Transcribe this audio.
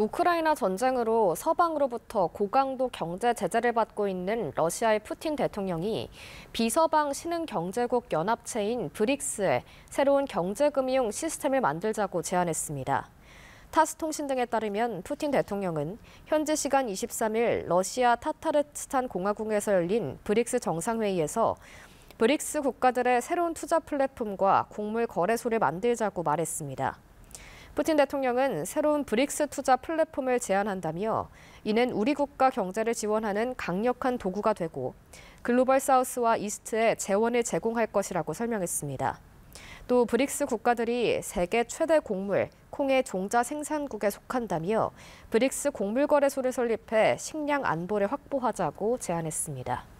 우크라이나 전쟁으로 서방으로부터 고강도 경제 제재를 받고 있는 러시아의 푸틴 대통령이 비서방 신흥경제국 연합체인 브릭스에 새로운 경제금융 시스템을 만들자고 제안했습니다. 타스 통신 등에 따르면 푸틴 대통령은 현지 시간 23일 러시아 타타르스탄 공화국에서 열린 브릭스 정상회의에서 브릭스 국가들의 새로운 투자 플랫폼과 곡물 거래소를 만들자고 말했습니다. 푸틴 대통령은 새로운 브릭스 투자 플랫폼을 제안한다며 이는 우리 국가 경제를 지원하는 강력한 도구가 되고 글로벌 사우스와 이스트에 재원을 제공할 것이라고 설명했습니다. 또 브릭스 국가들이 세계 최대 곡물, 콩의 종자 생산국에 속한다며 브릭스 곡물 거래소를 설립해 식량 안보를 확보하자고 제안했습니다.